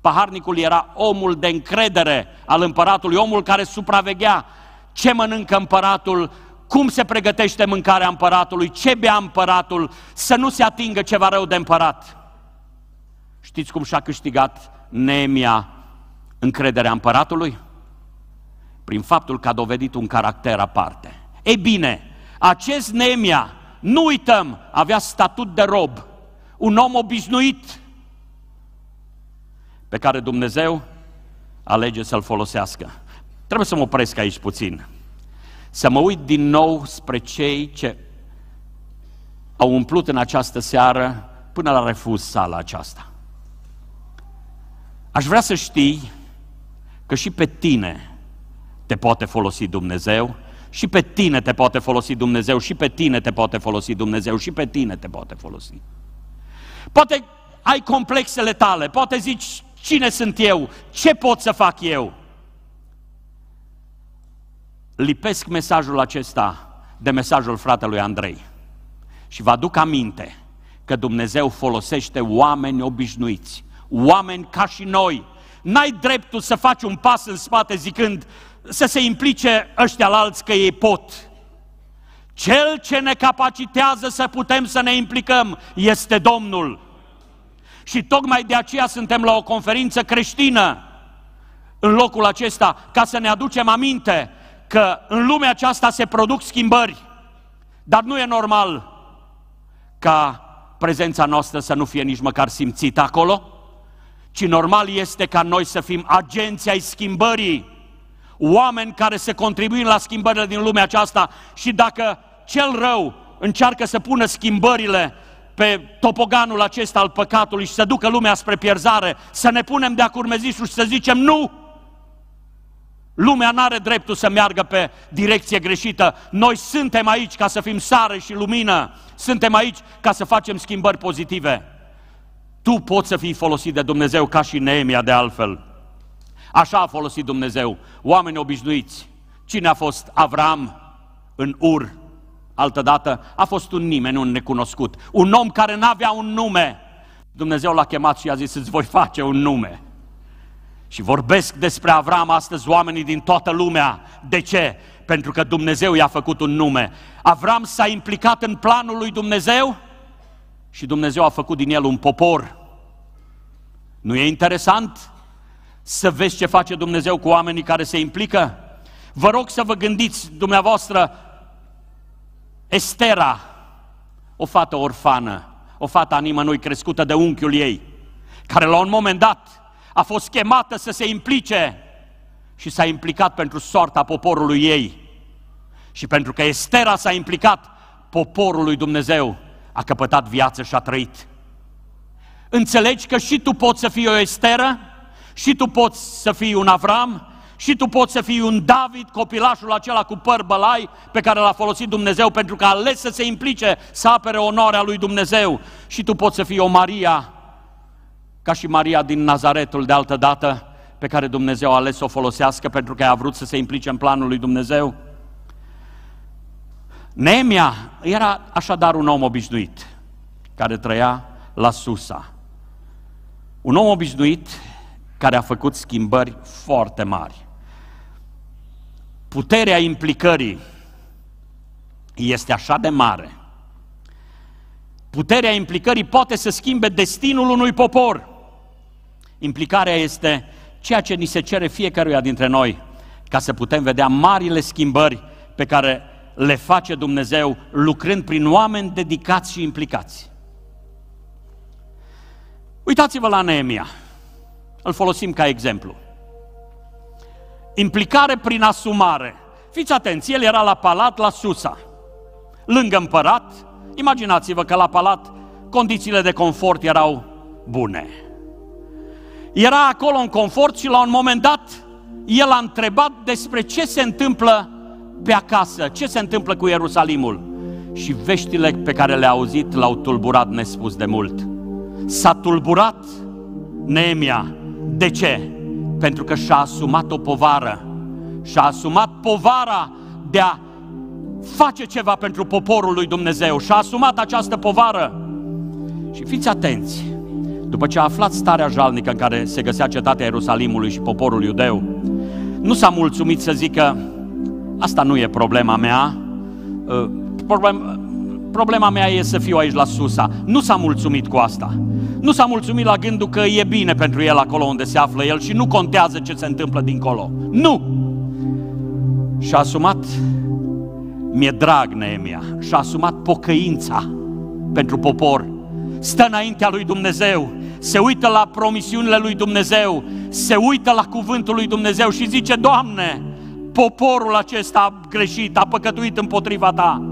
Paharnicul era omul de încredere al împăratului, omul care supraveghea ce mănâncă împăratul, cum se pregătește mâncarea împăratului, ce bea împăratul, să nu se atingă ceva rău de împărat. Știți cum și-a câștigat nemia încrederea împăratului? prin faptul că a dovedit un caracter aparte. Ei bine, acest Nemia, nu uităm, avea statut de rob, un om obișnuit, pe care Dumnezeu alege să-l folosească. Trebuie să mă opresc aici puțin, să mă uit din nou spre cei ce au umplut în această seară până la refuz sala aceasta. Aș vrea să știi că și pe tine te poate folosi Dumnezeu și pe tine te poate folosi Dumnezeu și pe tine te poate folosi Dumnezeu și pe tine te poate folosi. Poate ai complexele tale, poate zici cine sunt eu, ce pot să fac eu. Lipesc mesajul acesta de mesajul fratelui Andrei și vă aduc aminte că Dumnezeu folosește oameni obișnuiți, oameni ca și noi. N-ai dreptul să faci un pas în spate zicând, să se implice ăștia la alți că ei pot. Cel ce ne capacitează să putem să ne implicăm este Domnul. Și tocmai de aceea suntem la o conferință creștină în locul acesta, ca să ne aducem aminte că în lumea aceasta se produc schimbări, dar nu e normal ca prezența noastră să nu fie nici măcar simțită acolo, ci normal este ca noi să fim agenții ai schimbării oameni care se contribuie la schimbările din lumea aceasta și dacă cel rău încearcă să pună schimbările pe topoganul acesta al păcatului și să ducă lumea spre pierzare, să ne punem de-a curmezișul și să zicem nu! Lumea nu are dreptul să meargă pe direcție greșită. Noi suntem aici ca să fim sare și lumină. Suntem aici ca să facem schimbări pozitive. Tu poți să fii folosit de Dumnezeu ca și Neemia de altfel. Așa a folosit Dumnezeu oameni obișnuiți. Cine a fost Avram în Ur? Altădată a fost un nimeni, un necunoscut, un om care n-avea un nume. Dumnezeu l-a chemat și i-a zis, îți voi face un nume. Și vorbesc despre Avram astăzi oamenii din toată lumea. De ce? Pentru că Dumnezeu i-a făcut un nume. Avram s-a implicat în planul lui Dumnezeu și Dumnezeu a făcut din el un popor. Nu e interesant? să vezi ce face Dumnezeu cu oamenii care se implică? Vă rog să vă gândiți, dumneavoastră, Estera, o fată orfană, o fată a nimănui crescută de unchiul ei, care la un moment dat a fost chemată să se implice și s-a implicat pentru soarta poporului ei. Și pentru că Estera s-a implicat, poporul lui Dumnezeu a căpătat viață și a trăit. Înțelegi că și tu poți să fii o esteră? și tu poți să fii un Avram, și tu poți să fii un David, copilașul acela cu păr bălai pe care l-a folosit Dumnezeu pentru că a ales să se implice, să apere onoarea lui Dumnezeu. Și tu poți să fii o Maria, ca și Maria din Nazaretul de altă dată, pe care Dumnezeu a ales să o folosească pentru că a vrut să se implice în planul lui Dumnezeu. Nemia era așadar un om obișnuit, care trăia la Susa. Un om obișnuit care a făcut schimbări foarte mari. Puterea implicării este așa de mare. Puterea implicării poate să schimbe destinul unui popor. Implicarea este ceea ce ni se cere fiecăruia dintre noi ca să putem vedea marile schimbări pe care le face Dumnezeu lucrând prin oameni dedicați și implicați. Uitați-vă la Neemia îl folosim ca exemplu. Implicare prin asumare. Fiți atenți, el era la palat la Susa, lângă împărat. Imaginați-vă că la palat condițiile de confort erau bune. Era acolo în confort și la un moment dat el a întrebat despre ce se întâmplă pe acasă, ce se întâmplă cu Ierusalimul. Și veștile pe care le-a auzit l-au tulburat nespus de mult. S-a tulburat Neemia de ce? Pentru că și-a asumat o povară. Și-a asumat povara de a face ceva pentru poporul lui Dumnezeu. Și-a asumat această povară. Și fiți atenți, după ce a aflat starea jalnică în care se găsea cetatea Ierusalimului și poporul iudeu, nu s-a mulțumit să zică, asta nu e problema mea, ă, problem, Problema mea e să fiu aici la Susa. Nu s-a mulțumit cu asta. Nu s-a mulțumit la gândul că e bine pentru el acolo unde se află el și nu contează ce se întâmplă dincolo. Nu! Și-a asumat, mi-e drag Neemia, și-a asumat pocăința pentru popor. Stă înaintea lui Dumnezeu, se uită la promisiunile lui Dumnezeu, se uită la cuvântul lui Dumnezeu și zice, Doamne, poporul acesta a greșit, a păcătuit împotriva ta.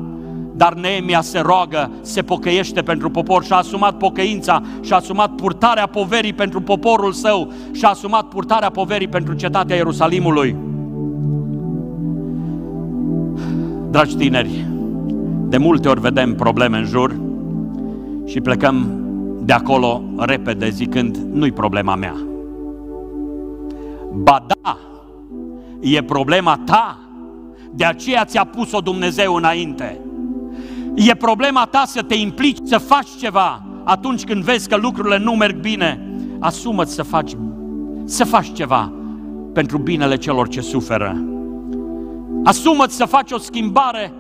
Dar Neemia se roagă, se pocăiește pentru popor și a asumat pocăința și a asumat purtarea poverii pentru poporul său și a asumat purtarea poverii pentru cetatea Ierusalimului. Dragi tineri, de multe ori vedem probleme în jur și plecăm de acolo repede zicând, nu-i problema mea. Ba da, e problema ta. De aceea ți-a pus-o Dumnezeu înainte. E problema ta să te implici, să faci ceva atunci când vezi că lucrurile nu merg bine. Asumă-ți să faci, să faci ceva pentru binele celor ce suferă. Asumă-ți să faci o schimbare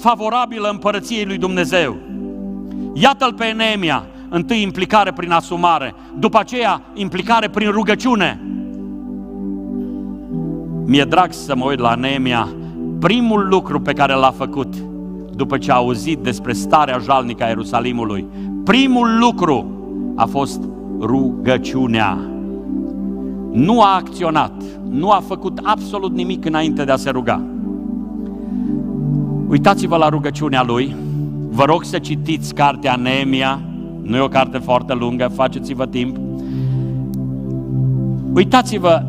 favorabilă împărăției lui Dumnezeu. Iată-l pe Enemia, întâi implicare prin asumare, după aceea implicare prin rugăciune. Mi-e drag să mă uit la Nemia. Primul lucru pe care l-a făcut după ce a auzit despre starea jalnică a Ierusalimului, primul lucru a fost rugăciunea. Nu a acționat, nu a făcut absolut nimic înainte de a se ruga. Uitați-vă la rugăciunea lui. Vă rog să citiți cartea Neemia, nu e o carte foarte lungă, faceți-vă timp. Uitați-vă,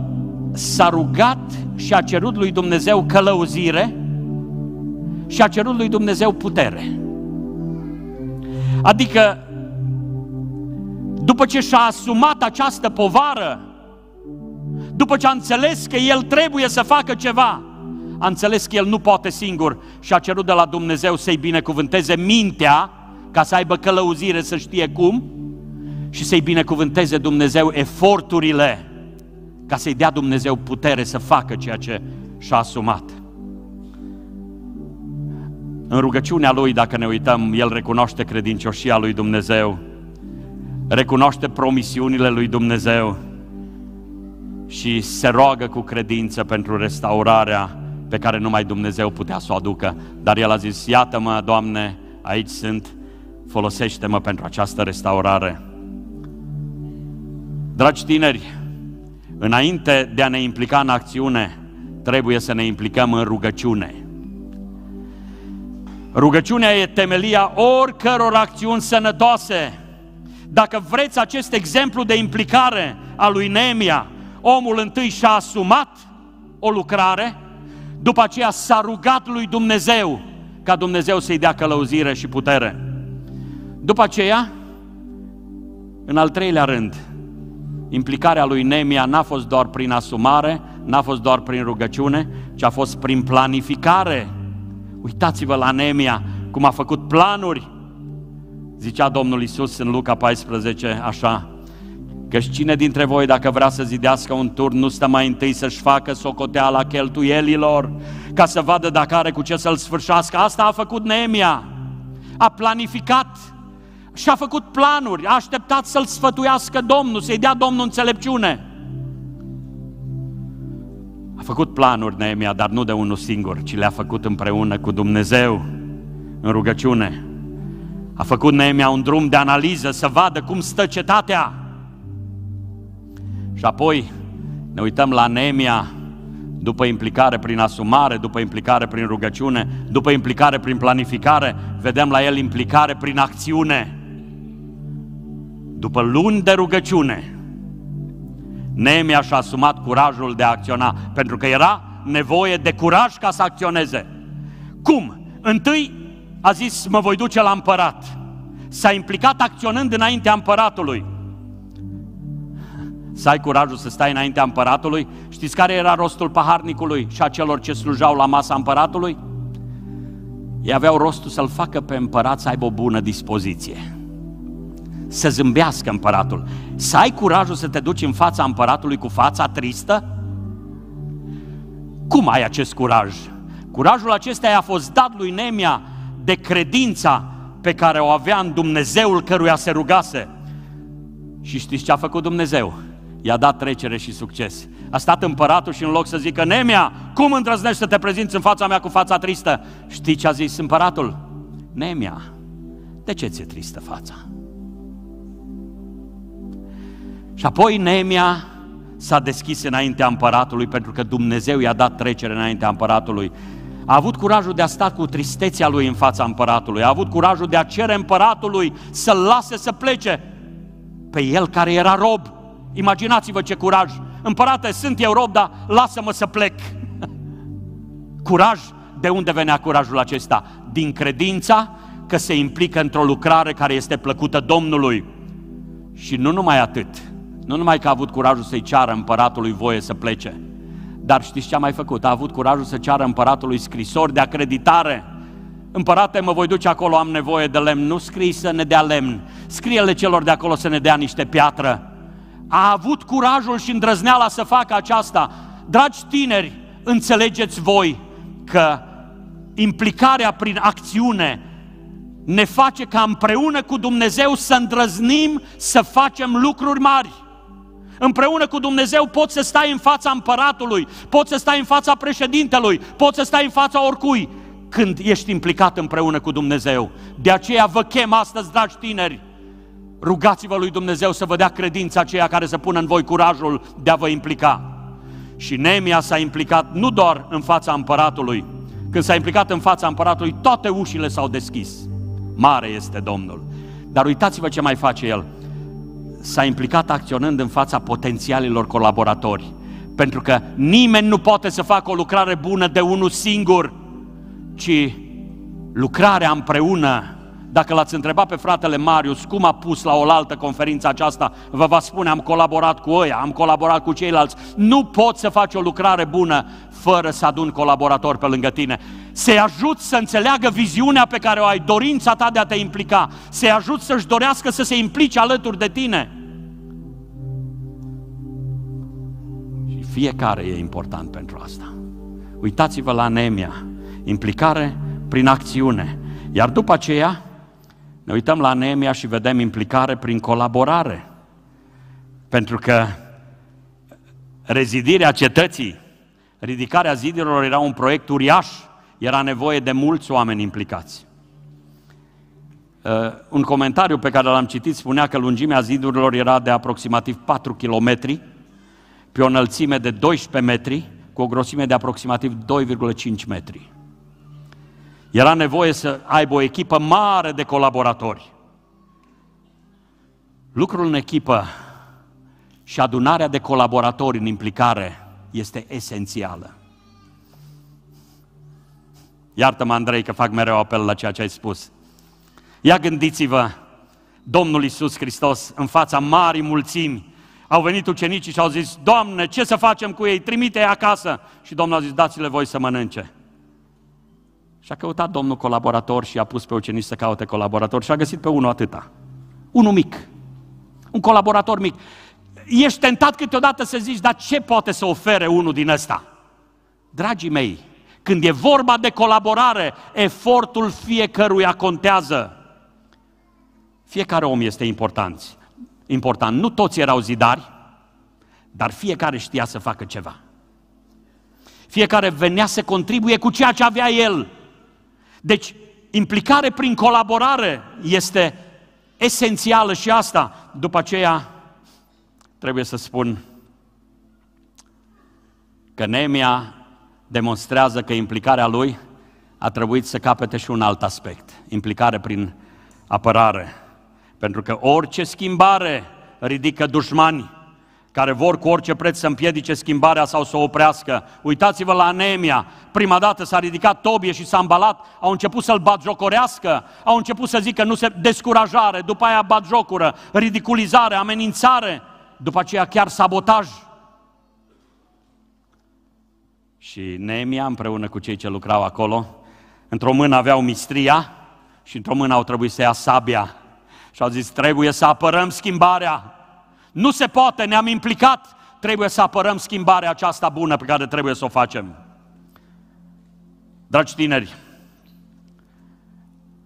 s-a rugat și a cerut lui Dumnezeu călăuzire și a cerut lui Dumnezeu putere. Adică, după ce și-a asumat această povară, după ce a înțeles că el trebuie să facă ceva, a înțeles că el nu poate singur și a cerut de la Dumnezeu să-i binecuvânteze mintea, ca să aibă călăuzire să știe cum, și să-i binecuvânteze Dumnezeu eforturile, ca să-i dea Dumnezeu putere să facă ceea ce și-a asumat. În rugăciunea lui, dacă ne uităm, el recunoaște credincioșia lui Dumnezeu, recunoaște promisiunile lui Dumnezeu și se roagă cu credință pentru restaurarea pe care numai Dumnezeu putea să o aducă. Dar el a zis, iată-mă, Doamne, aici sunt, folosește-mă pentru această restaurare. Dragi tineri, înainte de a ne implica în acțiune, trebuie să ne implicăm în rugăciune. Rugăciunea e temelia oricăror acțiuni sănătoase. Dacă vreți acest exemplu de implicare a lui Nemia, omul întâi și-a asumat o lucrare, după aceea s-a rugat lui Dumnezeu ca Dumnezeu să-i dea călăuzire și putere. După aceea, în al treilea rând, implicarea lui Nemia n-a fost doar prin asumare, n-a fost doar prin rugăciune, ci a fost prin planificare Uitați-vă la Nemia, cum a făcut planuri. Zicea Domnul Isus în Luca 14, așa, că cine dintre voi, dacă vrea să zidească un turn, nu stă mai întâi să-și facă socoteala cheltuielilor, ca să vadă dacă are cu ce să-l sfârșească. Asta a făcut Nemia. A planificat și a făcut planuri, a așteptat să-l sfătuiască Domnul, să-i dea Domnul înțelepciune. A făcut planuri Neemia, dar nu de unul singur, ci le-a făcut împreună cu Dumnezeu, în rugăciune. A făcut Neemia un drum de analiză să vadă cum stă cetatea. Și apoi ne uităm la Neemia după implicare prin asumare, după implicare prin rugăciune, după implicare prin planificare, vedem la el implicare prin acțiune. După luni de rugăciune, Neemia și-a asumat curajul de a acționa, pentru că era nevoie de curaj ca să acționeze. Cum? Întâi a zis, mă voi duce la împărat. S-a implicat acționând înaintea împăratului. Să ai curajul să stai înaintea împăratului? Știți care era rostul paharnicului și a celor ce slujau la masa împăratului? Ei aveau rostul să-l facă pe împărat să aibă o bună dispoziție să zâmbească împăratul. Să ai curajul să te duci în fața împăratului cu fața tristă? Cum ai acest curaj? Curajul acesta i-a fost dat lui Nemia de credința pe care o avea în Dumnezeul căruia se rugase. Și știți ce a făcut Dumnezeu? I-a dat trecere și succes. A stat împăratul și în loc să zică, Nemia, cum îndrăznești să te prezinți în fața mea cu fața tristă? Știi ce a zis împăratul? Nemia, de ce ți-e tristă fața? Și apoi Nemia s-a deschis înaintea împăratului pentru că Dumnezeu i-a dat trecere înaintea împăratului. A avut curajul de a sta cu tristețea lui în fața împăratului, a avut curajul de a cere împăratului să-l lase să plece pe el care era rob. Imaginați-vă ce curaj! Împărate, sunt eu rob, dar lasă-mă să plec! [LAUGHS] Curaj! De unde venea curajul acesta? Din credința că se implică într-o lucrare care este plăcută Domnului. Și nu numai atât – nu numai că a avut curajul să-i ceară împăratului voie să plece, dar știți ce a mai făcut? A avut curajul să ceară împăratului scrisori de acreditare. Împărate, mă voi duce acolo, am nevoie de lemn. Nu scrii să ne dea lemn. Scrie-le celor de acolo să ne dea niște piatră. A avut curajul și îndrăzneala să facă aceasta. Dragi tineri, înțelegeți voi că implicarea prin acțiune ne face ca împreună cu Dumnezeu să îndrăznim să facem lucruri mari. Împreună cu Dumnezeu poți să stai în fața împăratului, poți să stai în fața președintelui, poți să stai în fața oricui, când ești implicat împreună cu Dumnezeu. De aceea vă chem astăzi, dragi tineri, rugați-vă lui Dumnezeu să vă dea credința aceea care să pună în voi curajul de a vă implica. Și Nemia s-a implicat nu doar în fața împăratului, când s-a implicat în fața împăratului, toate ușile s-au deschis. Mare este Domnul. Dar uitați-vă ce mai face el s-a implicat acționând în fața potențialilor colaboratori. Pentru că nimeni nu poate să facă o lucrare bună de unul singur, ci lucrarea împreună. Dacă l-ați întrebat pe fratele Marius cum a pus la oaltă conferința aceasta, vă va spune am colaborat cu ăia, am colaborat cu ceilalți. Nu poți să faci o lucrare bună fără să adun colaborator pe lângă tine. Să-i ajut să înțeleagă viziunea pe care o ai, dorința ta de a te implica. Să-i ajut să-și dorească să se implice alături de tine. Și fiecare e important pentru asta. Uitați-vă la anemia, Implicare prin acțiune. Iar după aceea, ne uităm la anemia și vedem implicare prin colaborare. Pentru că rezidirea cetății Ridicarea zidurilor era un proiect uriaș, era nevoie de mulți oameni implicați. Uh, un comentariu pe care l-am citit spunea că lungimea zidurilor era de aproximativ 4 km, pe o înălțime de 12 metri, cu o grosime de aproximativ 2,5 metri. Era nevoie să aibă o echipă mare de colaboratori. Lucrul în echipă și adunarea de colaboratori în implicare este esențială. Iartă-mă, Andrei, că fac mereu apel la ceea ce ai spus. Ia gândiți-vă, Domnul Isus Hristos, în fața marii mulțimi, au venit ucenicii și au zis, Doamne, ce să facem cu ei? Trimite-i acasă! Și Domnul a zis, dați-le voi să mănânce. Și a căutat Domnul colaborator și a pus pe ucenici să caute colaborator și a găsit pe unul atâta. Unul mic. Un colaborator mic ești tentat câteodată să zici, dar ce poate să ofere unul din ăsta? Dragii mei, când e vorba de colaborare, efortul fiecăruia contează. Fiecare om este important. important. Nu toți erau zidari, dar fiecare știa să facă ceva. Fiecare venea să contribuie cu ceea ce avea el. Deci, implicare prin colaborare este esențială și asta. După aceea, trebuie să spun că Nemia demonstrează că implicarea lui a trebuit să capete și un alt aspect, implicare prin apărare. Pentru că orice schimbare ridică dușmani care vor cu orice preț să împiedice schimbarea sau să o oprească. Uitați-vă la anemia. Prima dată s-a ridicat Tobie și s-a îmbalat, au început să-l batjocorească, au început să zică nu se descurajare, după aia batjocură, ridiculizare, amenințare după aceea chiar sabotaj. Și Neemia împreună cu cei ce lucrau acolo, într-o mână aveau mistria și într-o mână au trebuit să ia sabia. Și au zis, trebuie să apărăm schimbarea. Nu se poate, ne-am implicat, trebuie să apărăm schimbarea aceasta bună pe care trebuie să o facem. Dragi tineri,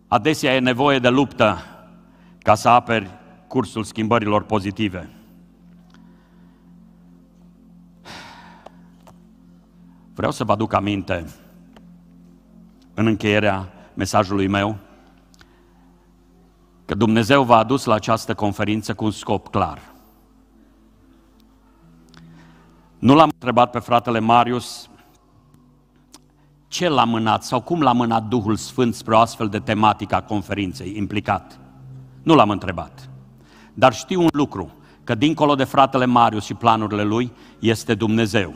adesea e nevoie de luptă ca să aperi cursul schimbărilor pozitive. Vreau să vă aduc aminte în încheierea mesajului meu că Dumnezeu v-a adus la această conferință cu un scop clar. Nu l-am întrebat pe fratele Marius ce l-a mânat sau cum l-a mânat Duhul Sfânt spre o astfel de tematică a conferinței implicat. Nu l-am întrebat. Dar știu un lucru, că dincolo de fratele Marius și planurile lui, este Dumnezeu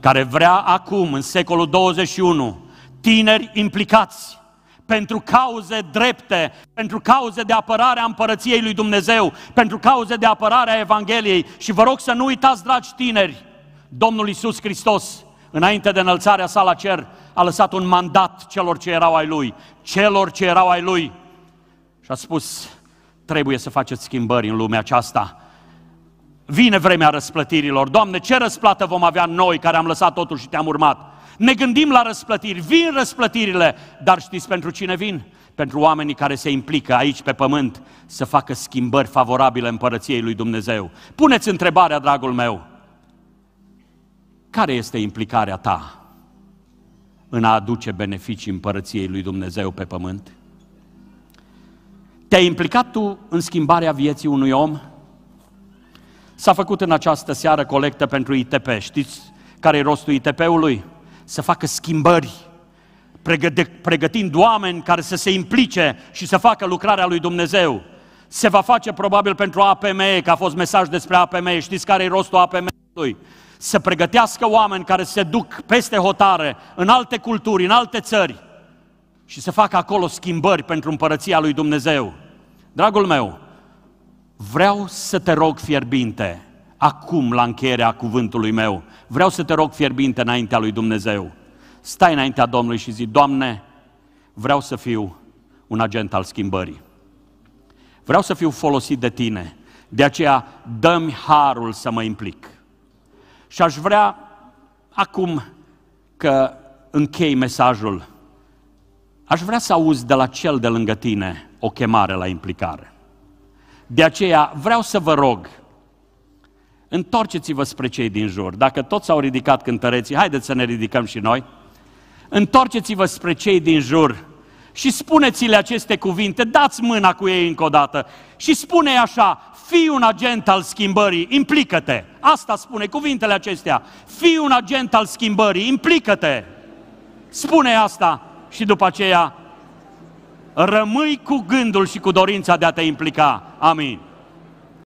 care vrea acum, în secolul 21, tineri implicați pentru cauze drepte, pentru cauze de apărare a împărăției lui Dumnezeu, pentru cauze de apărare a Evangheliei. Și vă rog să nu uitați, dragi tineri, Domnul Isus Hristos, înainte de înălțarea sa la cer, a lăsat un mandat celor ce erau ai lui, celor ce erau ai lui. Și a spus, trebuie să faceți schimbări în lumea aceasta, Vine vremea răsplătirilor. Doamne, ce răsplată vom avea noi care am lăsat totul și te-am urmat? Ne gândim la răsplătiri, vin răsplătirile, dar știți pentru cine vin? Pentru oamenii care se implică aici pe pământ să facă schimbări favorabile împărăției lui Dumnezeu. Puneți întrebarea, dragul meu, care este implicarea ta în a aduce beneficii împărăției lui Dumnezeu pe pământ? Te-ai implicat tu în schimbarea vieții unui om? S-a făcut în această seară colectă pentru ITP. Știți care e rostul ITP-ului? Să facă schimbări, pregătind oameni care să se implice și să facă lucrarea lui Dumnezeu. Se va face probabil pentru APME, că a fost mesaj despre APME. Știți care e rostul APME-ului? Să pregătească oameni care se duc peste hotare, în alte culturi, în alte țări și să facă acolo schimbări pentru împărăția lui Dumnezeu. Dragul meu, Vreau să te rog fierbinte, acum la încheierea cuvântului meu, vreau să te rog fierbinte înaintea lui Dumnezeu. Stai înaintea Domnului și zi, Doamne, vreau să fiu un agent al schimbării. Vreau să fiu folosit de Tine, de aceea dăm harul să mă implic. Și aș vrea, acum că închei mesajul, aș vrea să auzi de la cel de lângă tine o chemare la implicare. De aceea vreau să vă rog, întorceți-vă spre cei din jur. Dacă toți s-au ridicat cântăreții, haideți să ne ridicăm și noi. Întorceți-vă spre cei din jur și spuneți-le aceste cuvinte, dați mâna cu ei încă o dată și spune așa, fii un agent al schimbării, implică-te. Asta spune cuvintele acestea, fii un agent al schimbării, implică-te. Spune asta și după aceea rămâi cu gândul și cu dorința de a te implica. Amin.